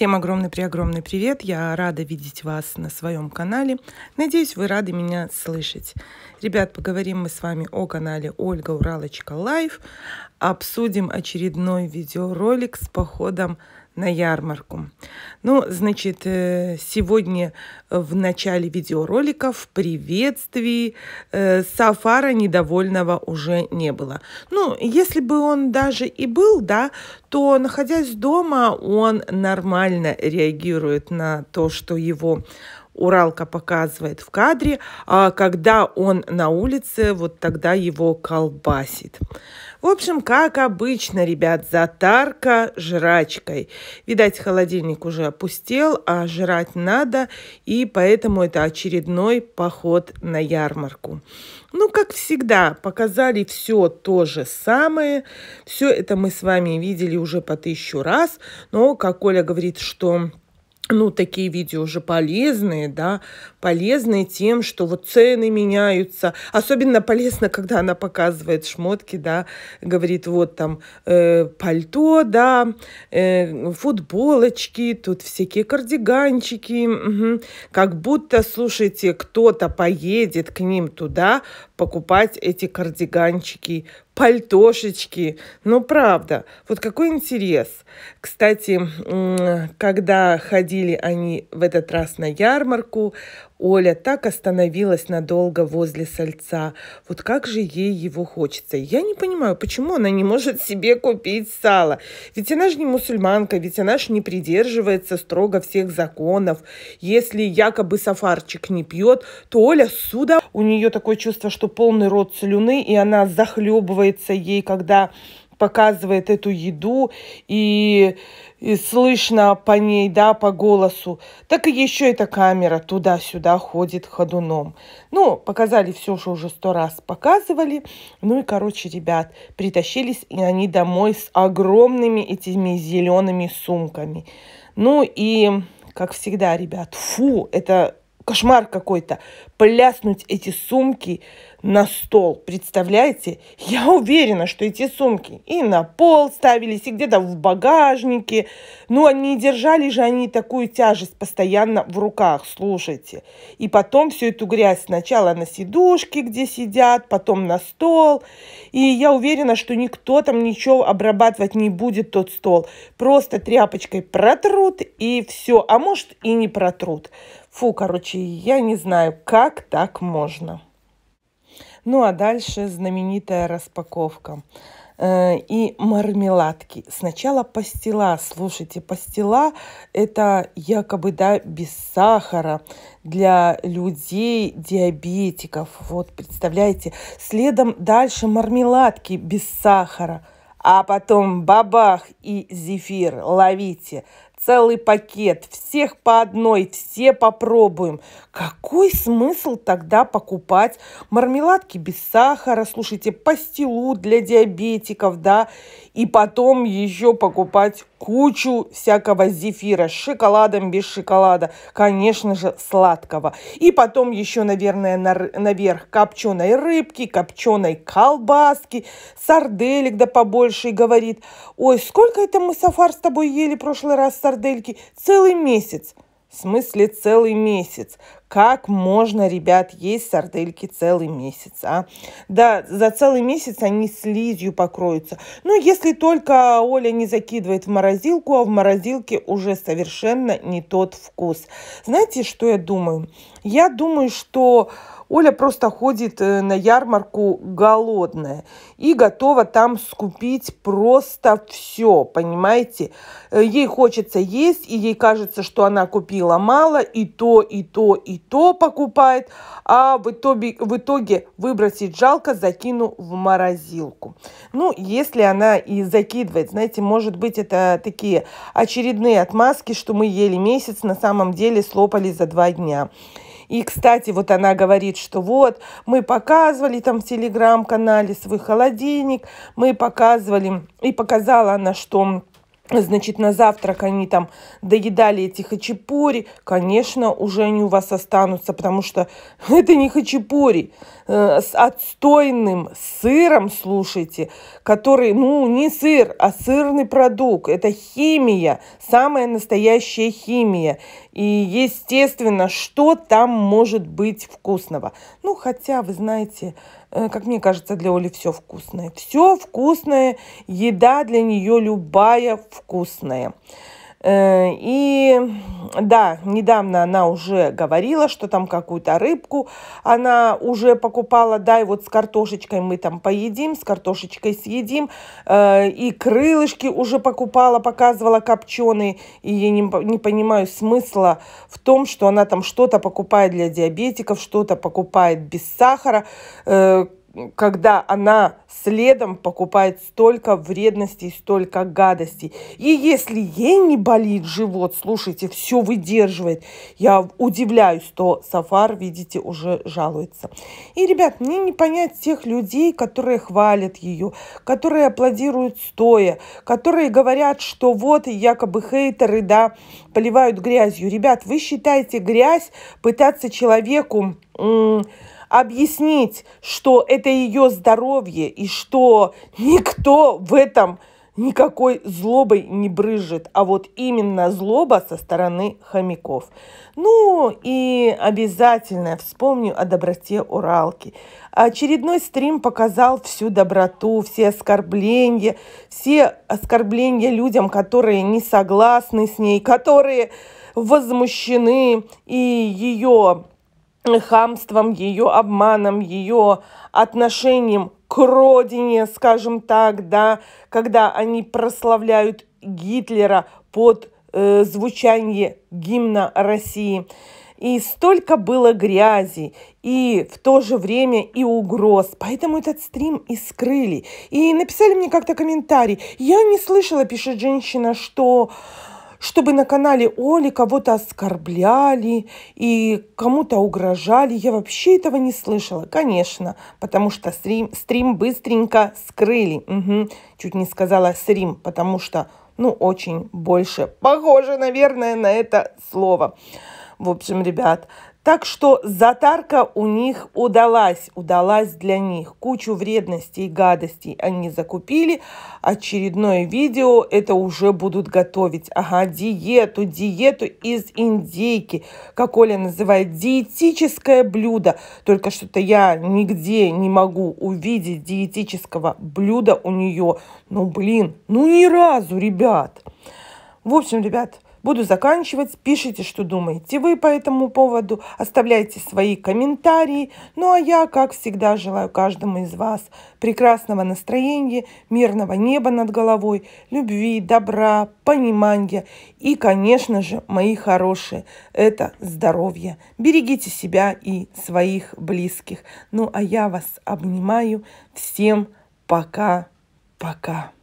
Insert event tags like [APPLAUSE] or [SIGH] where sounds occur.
Всем огромный-преогромный привет! Я рада видеть вас на своем канале. Надеюсь, вы рады меня слышать. Ребят, поговорим мы с вами о канале Ольга Уралочка Лайв. Обсудим очередной видеоролик с походом на ярмарку. Ну, значит, э, сегодня в начале видеоролика в приветствии э, Сафара недовольного уже не было. Ну, если бы он даже и был, да, то, находясь дома, он нормально реагирует на то, что его Уралка показывает в кадре, а когда он на улице, вот тогда его колбасит. В общем, как обычно, ребят, затарка жрачкой. Видать, холодильник уже опустел, а жрать надо, и поэтому это очередной поход на ярмарку. Ну, как всегда, показали все то же самое. Все это мы с вами видели уже по тысячу раз. Но, как Оля говорит, что ну, такие видео уже полезные, да, полезные тем, что вот цены меняются. Особенно полезно, когда она показывает шмотки, да, говорит, вот там э, пальто, да, э, футболочки, тут всякие кардиганчики. Угу. Как будто, слушайте, кто-то поедет к ним туда покупать эти кардиганчики, пальтошечки. Ну, правда, вот какой интерес. Кстати, когда ходили они в этот раз на ярмарку, Оля так остановилась надолго возле сальца. Вот как же ей его хочется. Я не понимаю, почему она не может себе купить сало. Ведь она же не мусульманка, ведь она же не придерживается строго всех законов. Если якобы сафарчик не пьет, то Оля суда. У нее такое чувство, что полный рот слюны, и она захлебывается ей, когда показывает эту еду, и, и слышно по ней, да, по голосу, так и еще эта камера туда-сюда ходит ходуном. Ну, показали все, что уже сто раз показывали. Ну и, короче, ребят, притащились и они домой с огромными этими зелеными сумками. Ну и, как всегда, ребят, фу, это кошмар какой-то. Пляснуть эти сумки на стол. Представляете? Я уверена, что эти сумки и на пол ставились, и где-то в багажнике. Ну, они а держали же они такую тяжесть постоянно в руках, слушайте. И потом всю эту грязь сначала на сидушке, где сидят, потом на стол. И я уверена, что никто там ничего обрабатывать не будет тот стол. Просто тряпочкой протрут и все. А может и не протрут. Фу, короче, я не знаю, как так можно. Ну а дальше знаменитая распаковка э, и мармеладки. Сначала пастила. Слушайте, пастила – это якобы да, без сахара для людей, диабетиков. Вот, представляете? Следом дальше мармеладки без сахара. А потом бабах и зефир ловите целый пакет, всех по одной, все попробуем. Какой смысл тогда покупать мармеладки без сахара, слушайте, пастилу для диабетиков, да, и потом еще покупать кучу всякого зефира с шоколадом, без шоколада, конечно же, сладкого. И потом еще, наверное, на, наверх копченой рыбки, копченой колбаски, сарделек да побольше и говорит, ой, сколько это мы сафар с тобой ели в прошлый раз, сардельки целый месяц. В смысле целый месяц. Как можно, ребят, есть сардельки целый месяц, а? Да, за целый месяц они слизью покроются. Ну, если только Оля не закидывает в морозилку, а в морозилке уже совершенно не тот вкус. Знаете, что я думаю? Я думаю, что Оля просто ходит э, на ярмарку голодная и готова там скупить просто все, понимаете? Э, ей хочется есть, и ей кажется, что она купила мало, и то, и то, и то покупает, а в итоге, в итоге выбросить жалко, закину в морозилку. Ну, если она и закидывает, знаете, может быть, это такие очередные отмазки, что мы ели месяц, на самом деле слопали за два дня. И, кстати, вот она говорит, что вот мы показывали там в телеграм-канале свой холодильник, мы показывали, и показала она, что Значит, на завтрак они там доедали эти хачапури. Конечно, уже они у вас останутся, потому что [LAUGHS] это не хачапури. Э, с отстойным сыром, слушайте, который, ну, не сыр, а сырный продукт. Это химия, самая настоящая химия. И, естественно, что там может быть вкусного? Ну, хотя, вы знаете, Э, как мне кажется, для Оли все вкусное. Все вкусное, еда для нее любая вкусная. Э, и да, недавно она уже говорила, что там какую-то рыбку она уже покупала, да, и вот с картошечкой мы там поедим, с картошечкой съедим. Э, и крылышки уже покупала, показывала копченые. И я не, не понимаю смысла в том, что она там что-то покупает для диабетиков, что-то покупает без сахара э, когда она следом покупает столько вредностей, столько гадостей. И если ей не болит живот, слушайте, все выдерживает. Я удивляюсь, что Сафар, видите, уже жалуется. И, ребят, мне не понять тех людей, которые хвалят ее, которые аплодируют стоя, которые говорят, что вот якобы хейтеры, да, поливают грязью. Ребят, вы считаете грязь пытаться человеку объяснить, что это ее здоровье и что никто в этом никакой злобой не брызжет, а вот именно злоба со стороны хомяков. Ну и обязательно вспомню о доброте Уралки. Очередной стрим показал всю доброту, все оскорбления, все оскорбления людям, которые не согласны с ней, которые возмущены и ее хамством, ее обманом, ее отношением к родине, скажем так, да, когда они прославляют Гитлера под э, звучание гимна России. И столько было грязи, и в то же время и угроз. Поэтому этот стрим и скрыли. И написали мне как-то комментарий. Я не слышала, пишет женщина, что чтобы на канале Оли кого-то оскорбляли и кому-то угрожали. Я вообще этого не слышала, конечно, потому что стрим, стрим быстренько скрыли. Угу. Чуть не сказала стрим, потому что, ну, очень больше похоже, наверное, на это слово. В общем, ребят, так что затарка у них удалась, удалась для них. Кучу вредностей и гадостей они закупили. Очередное видео это уже будут готовить. Ага, диету, диету из индейки. Как Оля называет, диетическое блюдо. Только что-то я нигде не могу увидеть диетического блюда у нее. Ну, блин, ну ни разу, ребят. В общем, ребят, Буду заканчивать. Пишите, что думаете вы по этому поводу. Оставляйте свои комментарии. Ну а я, как всегда, желаю каждому из вас прекрасного настроения, мирного неба над головой, любви, добра, понимания и, конечно же, мои хорошие, это здоровье. Берегите себя и своих близких. Ну а я вас обнимаю. Всем пока-пока.